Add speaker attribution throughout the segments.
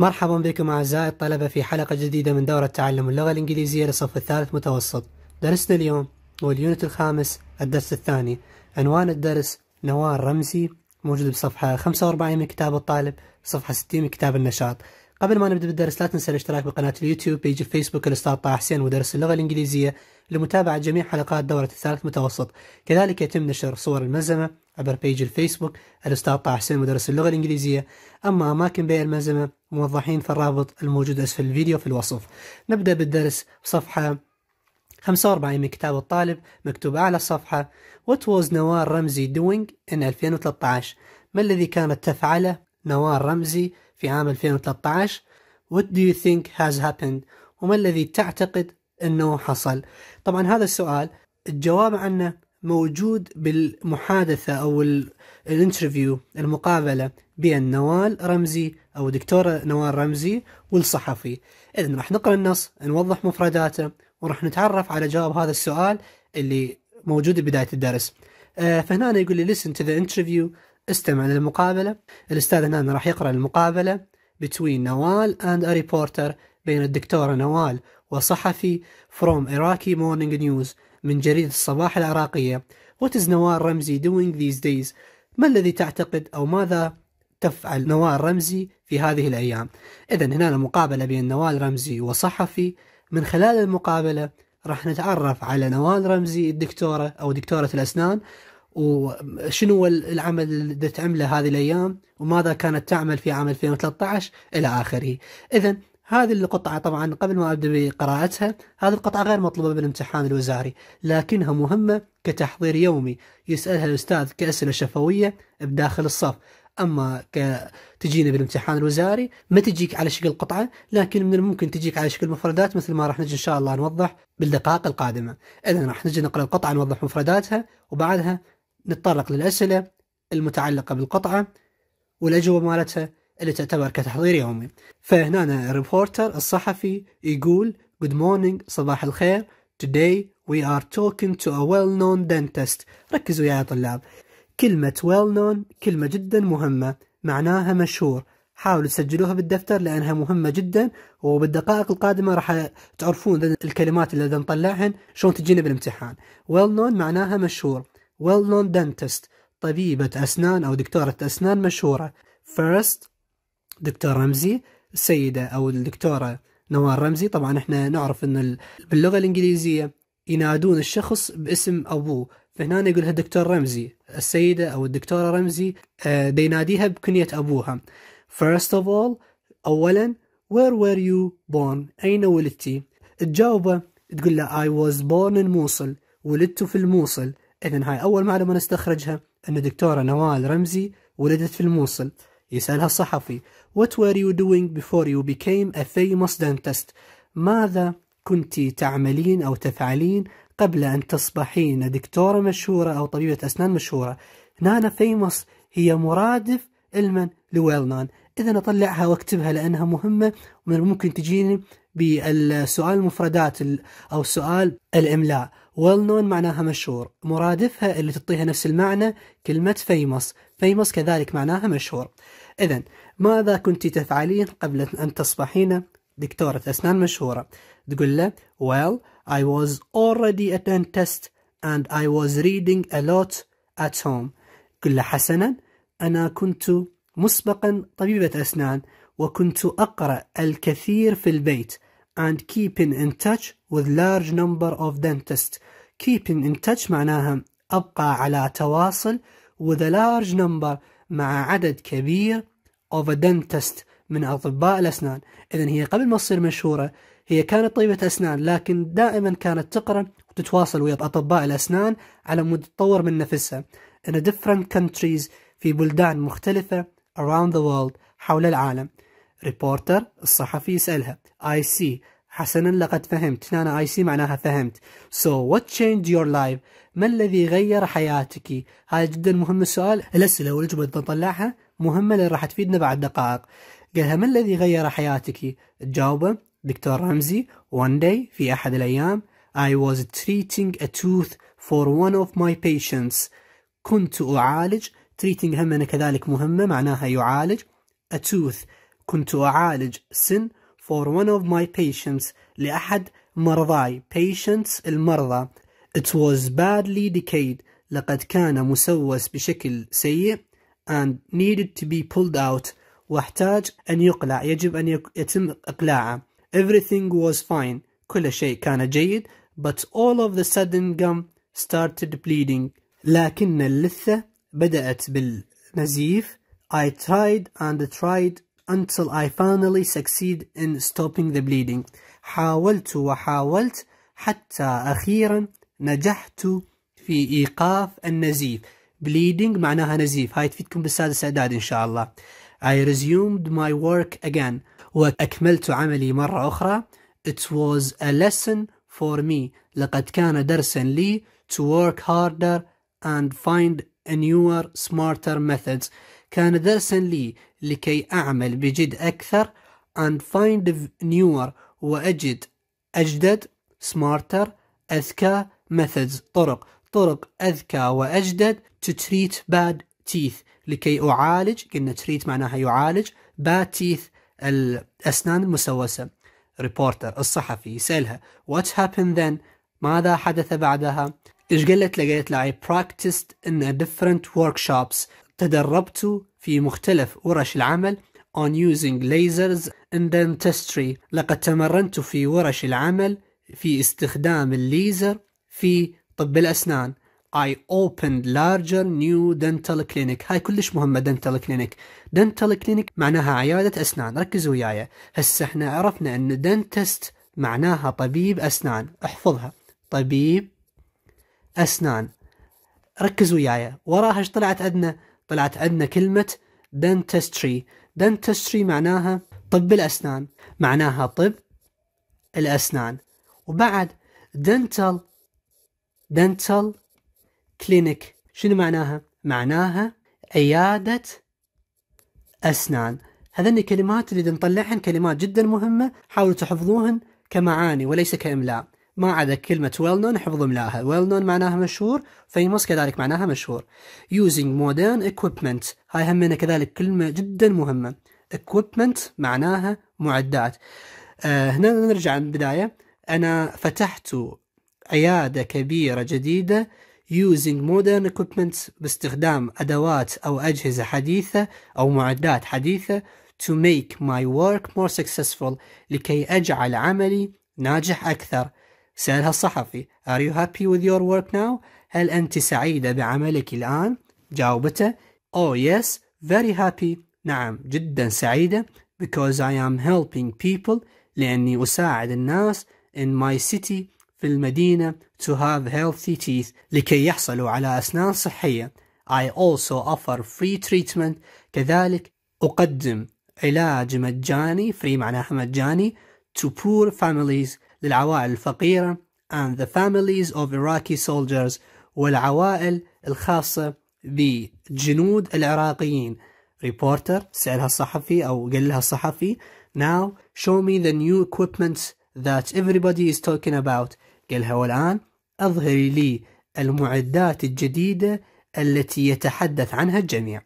Speaker 1: مرحبا بكم أعزائي الطلبة في حلقة جديدة من دورة تعلم اللغة الإنجليزية للصف الثالث متوسط درسنا اليوم هو اليونت الخامس الدرس الثاني عنوان الدرس نوار رمزي موجود بصفحة 45 من كتاب الطالب صفحة 60 من كتاب النشاط قبل ما نبدأ بالدرس لا تنسى الاشتراك بقناة اليوتيوب بيج الفيسبوك الأستاذ طه حسين مدرس اللغة الإنجليزية لمتابعة جميع حلقات دورة الثالث متوسط كذلك يتم نشر صور الملزمة عبر بيج الفيسبوك الأستاذ طه حسين مدرس اللغة الإنجليزية أما أماكن بيع الملزمة موضحين في الرابط الموجود أسفل الفيديو في الوصف نبدأ بالدرس صفحة 45 من كتاب الطالب مكتوب أعلى الصفحة What was نوار رمزي doing in 2013 ما الذي كانت تفعله نوار رمزي في عام 2013 What do you think has happened وما الذي تعتقد أنه حصل طبعا هذا السؤال الجواب عنه موجود بالمحادثة أو الانترفيو المقابلة بين نوال رمزي أو دكتورة نوال رمزي والصحفي إذا راح نقرأ النص نوضح مفرداته وراح نتعرف على جواب هذا السؤال اللي موجود بداية الدرس آه، فهنا يقول لي listen to the interview استمع للمقابلة الأستاذ هنا راح يقرأ المقابلة between نوال and a reporter بين الدكتورة نوال وصحفي from Iraqi Morning News من جريدة الصباح العراقية What is نوال رمزي doing these days ما الذي تعتقد أو ماذا تفعل نوال رمزي في هذه الأيام إذا هنا مقابلة بين نوال رمزي وصحفي من خلال المقابلة راح نتعرف على نوال رمزي الدكتورة أو دكتورة الأسنان وشنو العمل اللي تعمله هذه الايام وماذا كانت تعمل في عام 2013 الى اخره اذا هذه القطعة طبعا قبل ما أبدأ بقراءتها هذه القطعة غير مطلوبة بالامتحان الوزاري لكنها مهمة كتحضير يومي يسألها الأستاذ كأسئلة شفوية بداخل الصف أما كتجيني بالامتحان الوزاري ما تجيك على شكل قطعة لكن من الممكن تجيك على شكل مفردات مثل ما راح نجي إن شاء الله نوضح بالدقائق القادمة إذا راح نجي نقرأ القطعة نوضح مفرداتها وبعدها نتطرق للأسئلة المتعلقة بالقطعة والأجوبة مالتها اللي تعتبر كتحضير يومي فهنا الريبورتر الصحفي يقول Good morning صباح الخير Today we are talking to a well-known dentist ركزوا يا طلاب كلمة well-known كلمة جدا مهمة معناها مشهور حاولوا تسجلوها بالدفتر لأنها مهمة جدا وبالدقائق القادمة راح تعرفون الكلمات اللي نطلعهن شلون تجينا بالامتحان well known معناها مشهور well known dentist طبيبة أسنان أو دكتورة أسنان مشهورة first دكتور رمزي السيدة أو الدكتورة نوار رمزي طبعا احنا نعرف أن باللغة الإنجليزية ينادون الشخص باسم أبوه فهنا يقولها الدكتور رمزي السيدة أو الدكتورة رمزي بيناديها آه، بكنية أبوها first of all أولا where were you born أين ولدتي تجاوبه تقول له I was born in موصل ولدت في الموصل إذا هاي أول معلومة نستخرجها أن الدكتورة نوال رمزي ولدت في الموصل يسألها الصحفي What were you doing before you became a famous dentist؟ ماذا كنت تعملين أو تفعلين قبل أن تصبحين دكتورة مشهورة أو طبيبة أسنان مشهورة نانا فيموس هي مرادف المن لويلنان إذا أطلعها واكتبها لأنها مهمة ومن الممكن تجيني بالسؤال المفردات أو سؤال الإملاء well known معناها مشهور مرادفها اللي تعطيها نفس المعنى كلمة famous famous كذلك معناها مشهور إذا ماذا كنت تفعلين قبل أن تصبحين دكتورة أسنان مشهورة تقول له well I was already a dentist and I was reading a lot at home قل له حسنا أنا كنت مسبقا طبيبة أسنان وكنت أقرأ الكثير في البيت and keeping in touch with large number of dentists keeping in touch معناها أبقى على تواصل with a large number مع عدد كبير of a dentist من أطباء الأسنان إذا هي قبل ما تصير مشهورة هي كانت طيبة أسنان لكن دائما كانت تقرأ وتتواصل ويا أطباء الأسنان على مود تطور من نفسها in different countries في بلدان مختلفة around the world حول العالم ريبورتر الصحفي يسألها I see حسنا لقد فهمت هنا I see معناها فهمت So what changed your life ما الذي غير حياتك هذا جدا مهم السؤال الأسئلة والأجوبة اللي بنطلعها مهمة اللي راح تفيدنا بعد دقائق قالها ما الذي غير حياتك تجاوبه دكتور رمزي one day في أحد الأيام I was treating a tooth for one of my patients كنت أعالج treating هم كذلك مهمة معناها يعالج a tooth كنت أعالج sin for one of my patients لأحد مرضاي patients المرضى It was badly decayed لقد كان مسوس بشكل سيء and needed to be pulled out واحتاج أن يقلع يجب أن يتم إقلاعه Everything was fine كل شيء كان جيد but all of the sudden gum started bleeding لكن اللثة بدأت بالنزيف I tried and tried until I finally succeed in stopping the bleeding حاولت وحاولت حتى أخيرا نجحت في إيقاف النزيف bleeding معناها نزيف هاي تفيدكم بالسادس إعداد إن شاء الله I resumed my work again وأكملت عملي مرة أخرى It was a lesson for me لقد كان درسا لي to work harder and find a newer smarter methods كان درسا لي لكي أعمل بجد أكثر and find newer وأجد أجدد smarter أذكى methods طرق طرق أذكى وأجدد to treat bad teeth لكي أعالج قلنا treat معناها يعالج bad teeth الأسنان المسوسة ريبورتر الصحفي يسألها what happened then ماذا حدث بعدها إيش قالت لقيت لها I practiced in a different workshops تدربت في مختلف ورش العمل on using lasers in dentistry لقد تمرنت في ورش العمل في استخدام الليزر في طب الأسنان I opened larger new dental clinic هاي كلش مهمة dental clinic dental clinic معناها عيادة أسنان ركزوا وياي هسه احنا عرفنا أن dentist معناها طبيب أسنان احفظها طبيب أسنان ركزوا وياي وراها ايش طلعت عندنا طلعت عندنا كلمة dentistry dentistry معناها طب الأسنان معناها طب الأسنان وبعد dental dental clinic شنو معناها؟ معناها عيادة أسنان هذن الكلمات اللي نطلعهن كلمات جدا مهمة حاولوا تحفظوهن كمعاني وليس كإملاء ما عدا كلمة well known حفظوا ملاها well known معناها مشهور famous كذلك معناها مشهور using modern equipment هاي همنا كذلك كلمة جدا مهمة equipment معناها معدات آه هنا نرجع عن البداية أنا فتحت عيادة كبيرة جديدة using modern equipment باستخدام أدوات أو أجهزة حديثة أو معدات حديثة to make my work more successful لكي أجعل عملي ناجح أكثر سألها الصحفي Are you happy with your work now? هل أنت سعيدة بعملك الآن؟ جاوبته Oh yes, very happy نعم جدا سعيدة because I am helping people لأني أساعد الناس in my city في المدينة to have healthy teeth لكي يحصلوا على أسنان صحية I also offer free treatment كذلك أقدم علاج مجاني free معناها مجاني to poor families للعوائل الفقيرة and the families of Iraqi soldiers والعوائل الخاصة بجنود العراقيين reporter سألها الصحفي أو قال لها الصحفي now show me the new equipment that everybody is talking about قال لها والآن أظهري لي المعدات الجديدة التي يتحدث عنها الجميع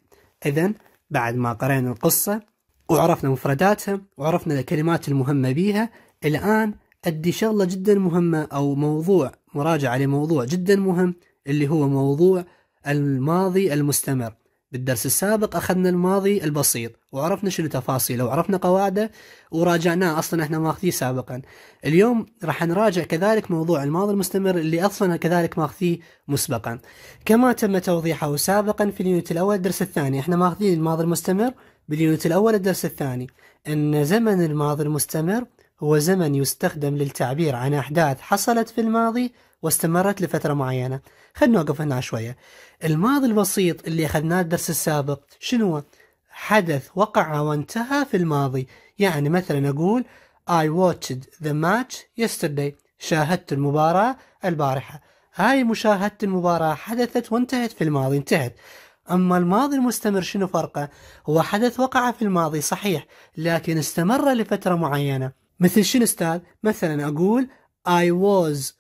Speaker 1: إذا بعد ما قرأنا القصة وعرفنا مفرداتها وعرفنا الكلمات المهمة بيها الآن أدي شغلة جدا مهمة أو موضوع مراجعة لموضوع جدا مهم اللي هو موضوع الماضي المستمر بالدرس السابق أخذنا الماضي البسيط وعرفنا شنو تفاصيله وعرفنا قواعده وراجعناه أصلا احنا ماخذيه سابقا اليوم راح نراجع كذلك موضوع الماضي المستمر اللي أصلا كذلك ماخذيه مسبقا كما تم توضيحه سابقا في اليونت الأول الدرس الثاني احنا ماخذين الماضي المستمر باليونت الأول الدرس الثاني أن زمن الماضي المستمر هو زمن يستخدم للتعبير عن أحداث حصلت في الماضي واستمرت لفترة معينة خلنا نوقف هنا شوية الماضي البسيط اللي أخذناه الدرس السابق شنو حدث وقع وانتهى في الماضي يعني مثلا أقول I watched the match yesterday شاهدت المباراة البارحة هاي مشاهدة المباراة حدثت وانتهت في الماضي انتهت أما الماضي المستمر شنو فرقه؟ هو حدث وقع في الماضي صحيح لكن استمر لفترة معينة مثل شنو استاذ مثلا اقول I was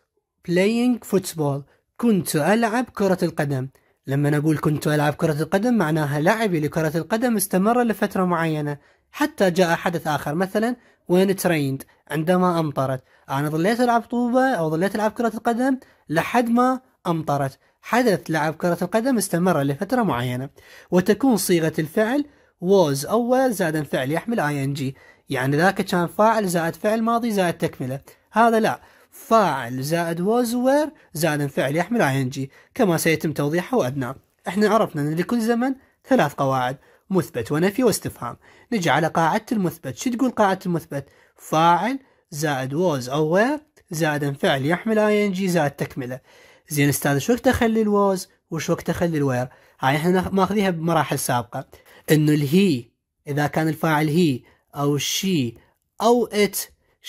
Speaker 1: playing football كنت العب كرة القدم لما نقول كنت ألعب كرة القدم معناها لعبي لكرة القدم استمر لفترة معينة حتى جاء حدث آخر مثلا وين تريند عندما أمطرت أنا ظليت ألعب طوبة أو ظليت ألعب كرة القدم لحد ما أمطرت حدث لعب كرة القدم استمر لفترة معينة وتكون صيغة الفعل was أول زائدا فعل يحمل ing يعني ذاك كان فاعل زائد فعل ماضي زائد تكملة هذا لا فاعل زائد was were زائد فعل يحمل ing كما سيتم توضيحه أدنى احنا عرفنا أن لكل زمن ثلاث قواعد مثبت ونفي واستفهام نجي على قاعدة المثبت شو تقول قاعدة المثبت فاعل زائد was أو were زائد فعل يحمل ing زائد تكملة زين استاذ شو وقت اخلي الواز وش وقت اخلي الوير هاي احنا ماخذيها بمراحل سابقه انه الهي اذا كان الفاعل هي أو شي أو إت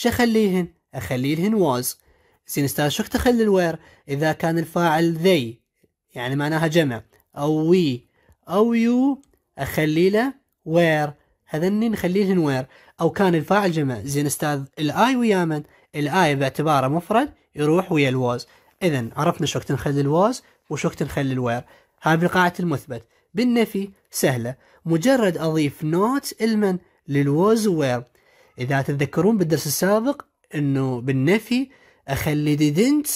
Speaker 1: أخليهن؟ أخليلهن was زين أستاذ شو تخلي الوير إذا كان الفاعل they يعني معناها جمع أو we أو you أخلي له where هذني نخليلهن where أو كان الفاعل جمع زين أستاذ الآي ويا من الآي باعتباره مفرد يروح ويا الواز إذا عرفنا شو وقت نخلي الواز وشو وقت نخلي الوير هاي بقاعة المثبت بالنفي سهلة مجرد أضيف نوت المن وير اذا تتذكرون بالدرس السابق انه بالنفي اخلي didn't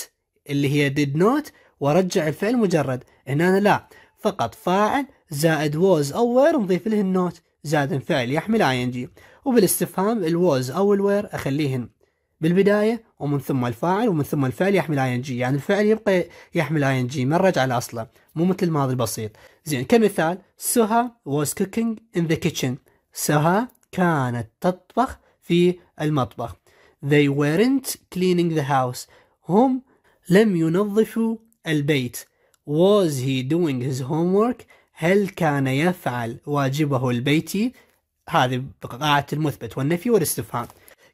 Speaker 1: اللي هي did not وارجع الفعل مجرد هنا أنا لا فقط فاعل زائد was او were نضيف له النوت زائد فعل يحمل ing وبالاستفهام الوز او الوير اخليهن بالبدايه ومن ثم الفاعل ومن ثم الفعل يحمل ing يعني الفعل يبقى يحمل ing ما من رجع لاصله مو مثل الماضي البسيط زين كمثال سها was cooking in the kitchen سها كانت تطبخ في المطبخ they weren't cleaning the house هم لم ينظفوا البيت was he doing his homework هل كان يفعل واجبه البيتي هذه بقاعة المثبت والنفي والاستفهام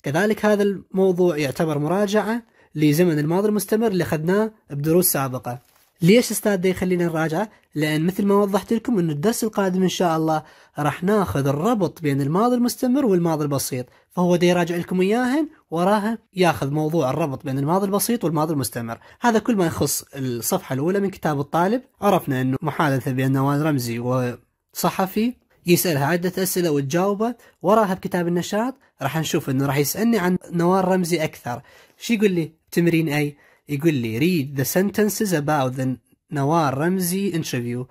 Speaker 1: كذلك هذا الموضوع يعتبر مراجعة لزمن الماضي المستمر اللي أخذناه بدروس سابقة ليش استاذ ده يخلينا نراجعه؟ لان مثل ما وضحت لكم انه الدرس القادم ان شاء الله راح ناخذ الربط بين الماضي المستمر والماضي البسيط، فهو ده يراجع لكم اياهن وراها ياخذ موضوع الربط بين الماضي البسيط والماضي المستمر، هذا كل ما يخص الصفحه الاولى من كتاب الطالب، عرفنا انه محادثه بين نوال رمزي وصحفي يسألها عدة أسئلة وتجاوبه وراها بكتاب النشاط راح نشوف أنه راح يسألني عن نوال رمزي أكثر شو يقول لي تمرين أي يقول لي read the sentences about the نوار رمزي interview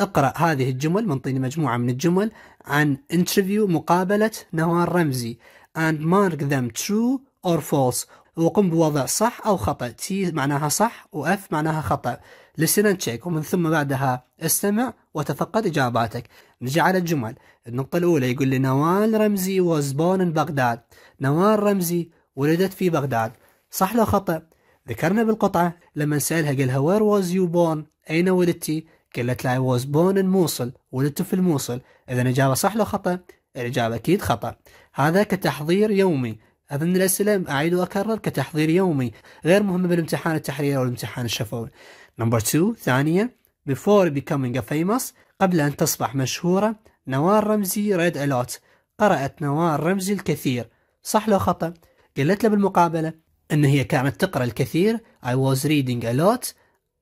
Speaker 1: اقرأ هذه الجمل منطيني مجموعة من الجمل عن interview مقابلة نوار رمزي and mark them true or false وقم بوضع صح أو خطأ T معناها صح و F معناها خطأ listen and check ومن ثم بعدها استمع وتفقد إجاباتك نجي على الجمل النقطة الأولى يقول لي نوال رمزي was born in بغداد نوال رمزي ولدت في بغداد صح لو خطأ ذكرنا بالقطعة لما سألها قالها وير واز يو بورن أين ولدتي قالت له I was born in موصل ولدت في الموصل إذا الإجابة صح لو خطأ الإجابة أكيد خطأ هذا كتحضير يومي أظن الأسئلة أعيد وأكرر كتحضير يومي غير مهمة بالامتحان التحريري أو الامتحان الشفوي نمبر 2 ثانية before becoming a famous قبل أن تصبح مشهورة نوار رمزي read a lot قرأت نوار رمزي الكثير صح لو خطأ قالت له بالمقابلة أن هي كانت تقرأ الكثير I was reading a lot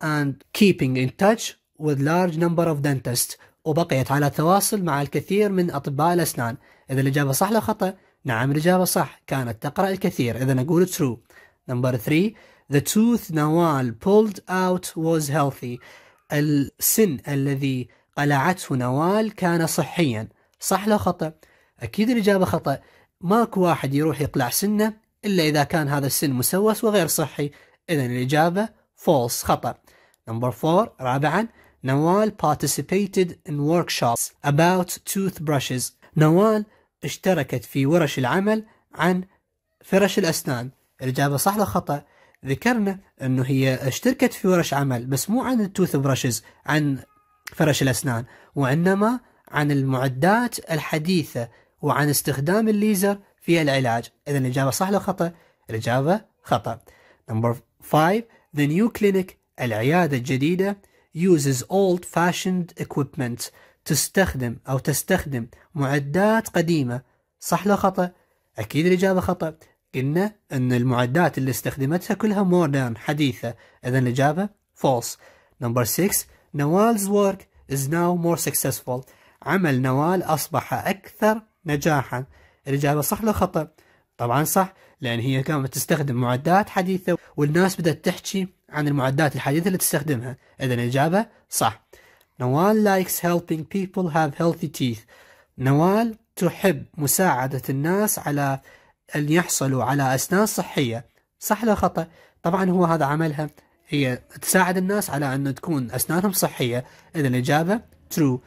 Speaker 1: and keeping in touch with large number of dentists وبقيت على تواصل مع الكثير من أطباء الأسنان إذا الإجابة صح لو خطأ؟ نعم الإجابة صح كانت تقرأ الكثير إذا نقول true نمبر 3 The tooth نوال pulled out was healthy السن الذي قلعته نوال كان صحيا صح لو خطأ؟ أكيد الإجابة خطأ ماكو واحد يروح يقلع سنه إلا إذا كان هذا السن مسوس وغير صحي إذا الإجابة false خطأ number four رابعا نوال participated in workshops about toothbrushes نوال اشتركت في ورش العمل عن فرش الأسنان الإجابة صح ولا خطأ ذكرنا أنه هي اشتركت في ورش عمل بس مو عن التوث برشز عن فرش الأسنان وإنما عن المعدات الحديثة وعن استخدام الليزر في العلاج إذا الإجابة صح ولا خطأ الإجابة خطأ نمبر 5 the new clinic العيادة الجديدة uses old fashioned equipment تستخدم أو تستخدم معدات قديمة صح ولا خطأ أكيد الإجابة خطأ قلنا أن المعدات اللي استخدمتها كلها مودرن حديثة إذا الإجابة فولس نمبر 6 نوال's work is now more successful عمل نوال أصبح أكثر نجاحاً الاجابه صح ولا خطا؟ طبعا صح لان هي كانت تستخدم معدات حديثه والناس بدات تحكي عن المعدات الحديثه اللي تستخدمها، اذا الاجابه صح. نوال likes helping people have healthy teeth. نوال تحب مساعدة الناس على أن يحصلوا على أسنان صحية صح ولا خطأ؟ طبعا هو هذا عملها هي تساعد الناس على أن تكون أسنانهم صحية إذا الإجابة true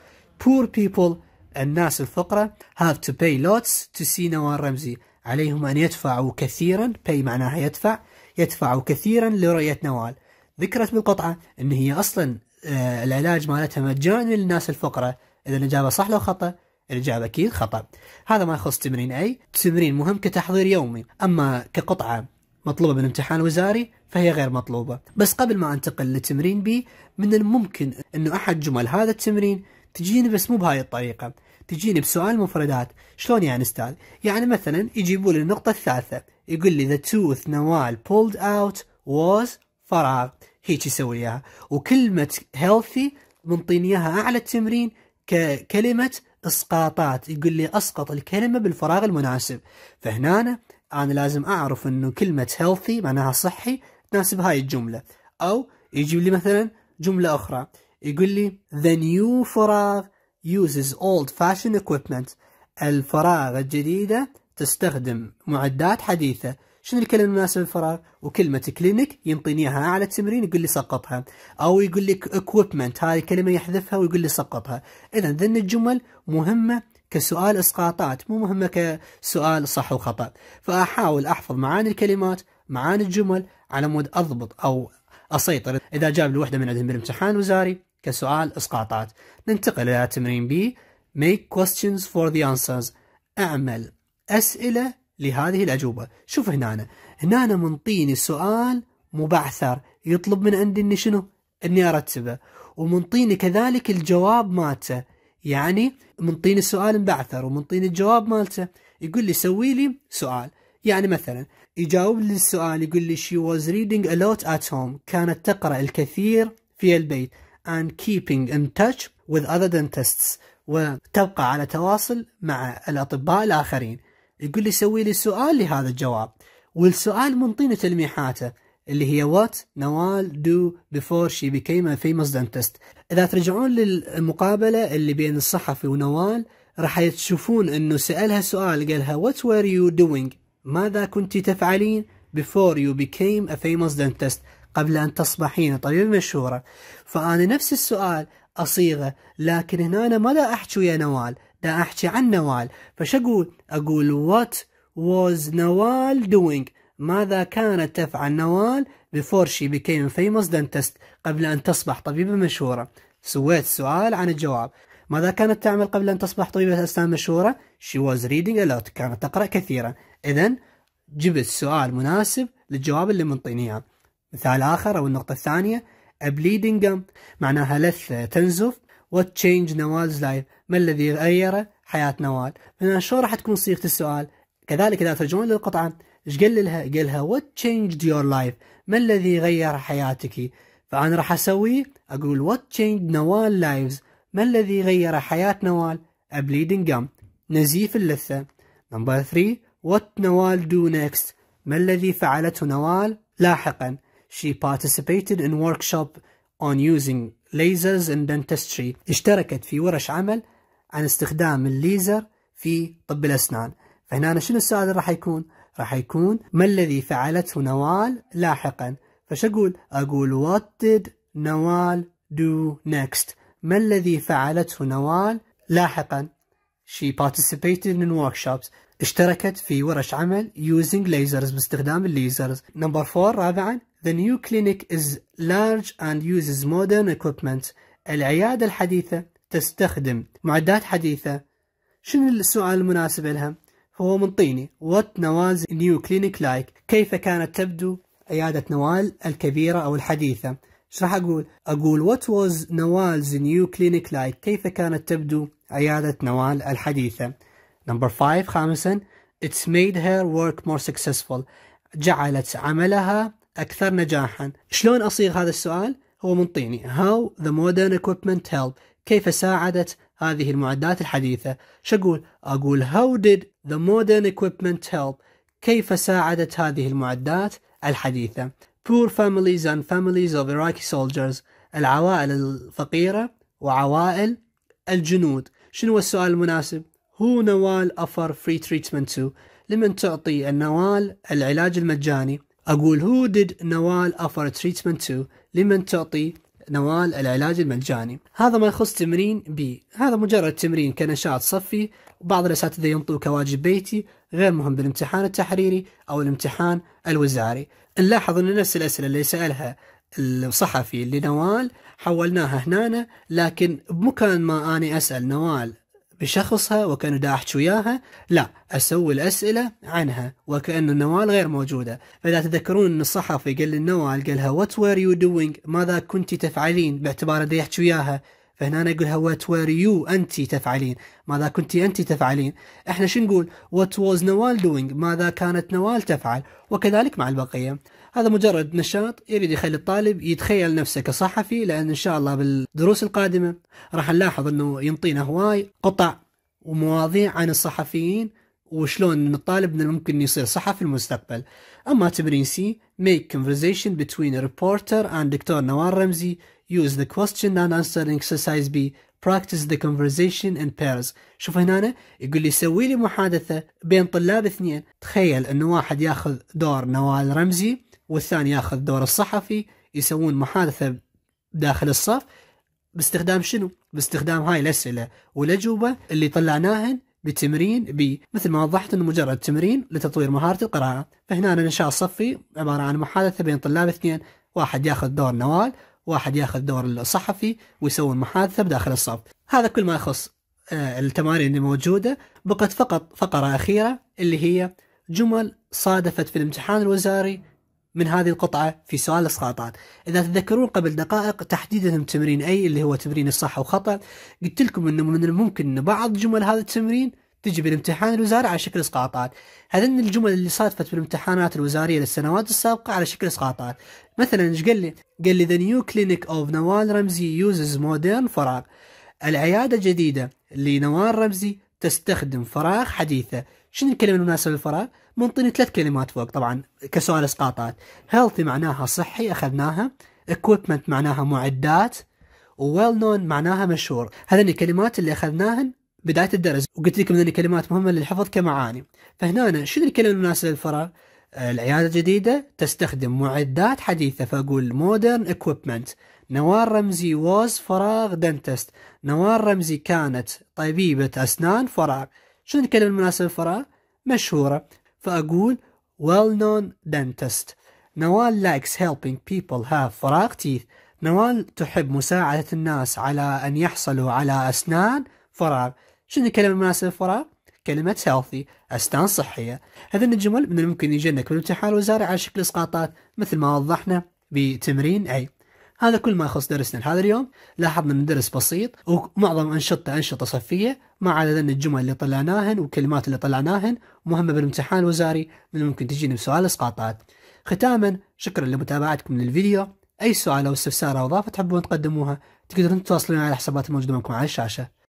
Speaker 1: poor people الناس الفقراء have to pay lots to see نوال رمزي عليهم أن يدفعوا كثيرا pay معناها يدفع يدفعوا كثيرا لرؤية نوال ذكرت بالقطعة أن هي أصلا آه، العلاج مالتها مجاني للناس الفقراء إذا الإجابة صح لو خطأ الإجابة أكيد خطأ هذا ما يخص تمرين أي تمرين مهم كتحضير يومي أما كقطعة مطلوبة من امتحان وزاري فهي غير مطلوبة بس قبل ما أنتقل لتمرين بي من الممكن أنه أحد جمل هذا التمرين تجيني بس مو بهاي الطريقة تجيني بسؤال مفردات شلون يعني استاذ يعني مثلا يجيبوا لي النقطة الثالثة يقول لي the tooth نوال pulled out was فراغ هيك يسوي اياها وكلمة healthy منطيني اياها اعلى التمرين ككلمة اسقاطات يقول لي اسقط الكلمة بالفراغ المناسب فهنا انا لازم اعرف انه كلمة healthy معناها صحي تناسب هاي الجملة او يجيب لي مثلا جملة اخرى يقول لي the new فراغ uses old fashioned equipment الفراغ الجديدة تستخدم معدات حديثة شنو الكلمة المناسبة للفراغ وكلمة كلينيك ينطيني اياها على التمرين يقول لي سقطها أو يقول لك equipment هذه كلمة يحذفها ويقول لي سقطها إذا ذن الجمل مهمة كسؤال إسقاطات مو مهمة كسؤال صح وخطأ فأحاول أحفظ معاني الكلمات معاني الجمل على مود أضبط أو أسيطر إذا جاب لي وحدة من عندهم بالامتحان وزاري كسؤال إسقاطات ننتقل إلى تمرين بي Make questions for the answers أعمل أسئلة لهذه الأجوبة شوف هنا أنا. هنا أنا منطيني سؤال مبعثر يطلب من عندي إني شنو إني أرتبه ومنطيني كذلك الجواب مالته يعني منطيني السؤال مبعثر ومنطيني الجواب مالته يقول لي سوي لي سؤال يعني مثلا يجاوب لي السؤال يقول لي she was reading a lot at home كانت تقرأ الكثير في البيت and keeping in touch with other dentists وتبقى على تواصل مع الأطباء الآخرين يقول لي سوي لي سؤال لهذا الجواب والسؤال منطينا تلميحاته اللي هي what نوال do before she became a famous dentist إذا ترجعون للمقابلة اللي بين الصحفي ونوال راح تشوفون انه سألها سؤال قالها what were you doing ماذا كنت تفعلين before you became a famous dentist قبل أن تصبحين طبيبة مشهورة فأنا نفس السؤال أصيغه لكن هنا أنا ما لا أحكي ويا نوال لا أحكي عن نوال فش أقول أقول what was نوال doing ماذا كانت تفعل نوال before she became famous dentist قبل أن تصبح طبيبة مشهورة سويت سؤال عن الجواب ماذا كانت تعمل قبل أن تصبح طبيبة أسنان مشهورة she was reading a lot كانت تقرأ كثيرا إذا جبت سؤال مناسب للجواب اللي منطيني اياه مثال آخر أو النقطة الثانية a bleeding gum معناها لثة تنزف what changed Nawal's life ما الذي غير حياة نوال هنا شو راح تكون صيغة السؤال كذلك إذا ترجمون للقطعة ايش قال لها قال لها what changed your life ما الذي غير حياتك فأنا راح أسوي أقول what changed Nawal lives ما الذي غير حياة نوال a bleeding gum نزيف اللثة number 3 what Nawal do next ما الذي فعلته نوال لاحقاً she participated in workshop on using lasers in dentistry اشتركت في ورش عمل عن استخدام الليزر في طب الأسنان فهنا شنو السؤال راح يكون؟ راح يكون ما الذي فعلته نوال لاحقا؟ فش أقول؟ أقول what did نوال do next؟ ما الذي فعلته نوال لاحقا؟ She participated in workshops اشتركت في ورش عمل using lasers باستخدام الليزرز نمبر 4 رابعا the new clinic is large and uses modern equipment العيادة الحديثة تستخدم معدات حديثة شنو السؤال المناسب لها هو منطيني what نواز new clinic like كيف كانت تبدو عيادة نوال الكبيرة أو الحديثة ايش راح اقول؟ اقول what was نوال's new clinic like؟ كيف كانت تبدو عيادة نوال الحديثة؟ نمبر 5 خامسا It's made her work more successful جعلت عملها أكثر نجاحا شلون أصيغ هذا السؤال؟ هو منطيني How the modern equipment help كيف ساعدت هذه المعدات الحديثة أقول؟ أقول How did the modern equipment help كيف ساعدت هذه المعدات الحديثة Poor families and families of Iraqi soldiers العوائل الفقيرة وعوائل الجنود شنو السؤال المناسب هو نوال أفر فري تريتمنت تو لمن تعطي النوال العلاج المجاني أقول هو ديد نوال أفر تريتمنت تو لمن تعطي نوال العلاج المجاني هذا ما يخص تمرين بي هذا مجرد تمرين كنشاط صفي بعض الأساتذة ينطوه كواجب بيتي غير مهم بالامتحان التحريري أو الامتحان الوزاري نلاحظ أن نفس الأسئلة اللي سألها الصحفي لنوال حولناها هنا لكن بمكان ما أني أسأل نوال بشخصها وكان دا أحكي وياها لا أسوي الأسئلة عنها وكأنه النوال غير موجودة فإذا تذكرون أن الصحفي قال للنوال قال لها وير يو دوينج ماذا كنت تفعلين باعتبار دا يحكي وياها فهنا أنا أقولها وات وير يو أنت تفعلين ماذا كنت أنت تفعلين إحنا شو نقول وات واز نوال دوينج ماذا كانت نوال تفعل وكذلك مع البقية هذا مجرد نشاط يريد يخلي الطالب يتخيل نفسه كصحفي لأن إن شاء الله بالدروس القادمة راح نلاحظ أنه ينطينا هواي قطع ومواضيع عن الصحفيين وشلون ان الطالب ممكن يصير صحفي في المستقبل. اما تمرين سي make conversation between a reporter and دكتور نوار رمزي use the question and answer exercise B practice the conversation in pairs. شوف هنا يقول لي سوي لي محادثه بين طلاب اثنين، تخيل انه واحد ياخذ دور نوال رمزي والثاني ياخذ دور الصحفي يسوون محادثه داخل الصف باستخدام شنو؟ باستخدام هاي الاسئله والاجوبه اللي طلعناهن بتمرين بي مثل ما وضحت انه مجرد تمرين لتطوير مهاره القراءه، فهنا الانشاء الصفي عباره عن محادثه بين طلاب اثنين، واحد ياخذ دور نوال، واحد ياخذ دور الصحفي ويسوون محادثه بداخل الصف، هذا كل ما يخص آه، التمارين اللي موجوده، بقت فقط فقره اخيره اللي هي جمل صادفت في الامتحان الوزاري من هذه القطعة في سؤال الإسقاطات إذا تذكرون قبل دقائق تحديدا تمرين أي اللي هو تمرين الصح وخطأ قلت لكم أنه من الممكن أن بعض جمل هذا التمرين تجي بالامتحان الوزاري على شكل اسقاطات هذين الجمل اللي صادفت بالامتحانات الوزاريه للسنوات السابقه على شكل اسقاطات مثلا ايش قال لي قال لي ذا نيو كلينيك اوف نوال رمزي uses مودرن فراغ العياده الجديده لنوال رمزي تستخدم فراغ حديثه شنو الكلمة المناسبة للفراغ؟ منطيني ثلاث كلمات فوق طبعا كسؤال اسقاطات هيلثي معناها صحي اخذناها equipment معناها معدات وويل نون معناها مشهور هذني الكلمات اللي اخذناهن بداية الدرس وقلت لكم هذني كلمات مهمة للحفظ كمعاني فهنا شنو الكلمة المناسبة للفراغ؟ العيادة الجديدة تستخدم معدات حديثة فأقول modern equipment نوار رمزي was فراغ دنتست نوار رمزي كانت طبيبة أسنان فراغ شنو الكلمة المناسبة للفراغ؟ مشهورة فأقول well known dentist نوال likes helping people have فراغ teeth نوال تحب مساعدة الناس على أن يحصلوا على أسنان فراغ شنو الكلمة المناسبة للفراغ؟ كلمة healthy أسنان صحية هذين الجمل من الممكن يجنك بالامتحان الوزاري على شكل إسقاطات مثل ما وضحنا بتمرين أي هذا كل ما يخص درسنا لهذا اليوم لاحظنا أن درس بسيط ومعظم أنشطة أنشطة صفية ما عدا أن الجمل اللي طلعناهن والكلمات اللي طلعناهن مهمة بالامتحان الوزاري من الممكن تجينا بسؤال إسقاطات ختاما شكرا لمتابعتكم للفيديو أي سؤال أو استفسار أو إضافة تحبون تقدموها تقدرون تتواصلون على الحسابات الموجودة معكم على الشاشة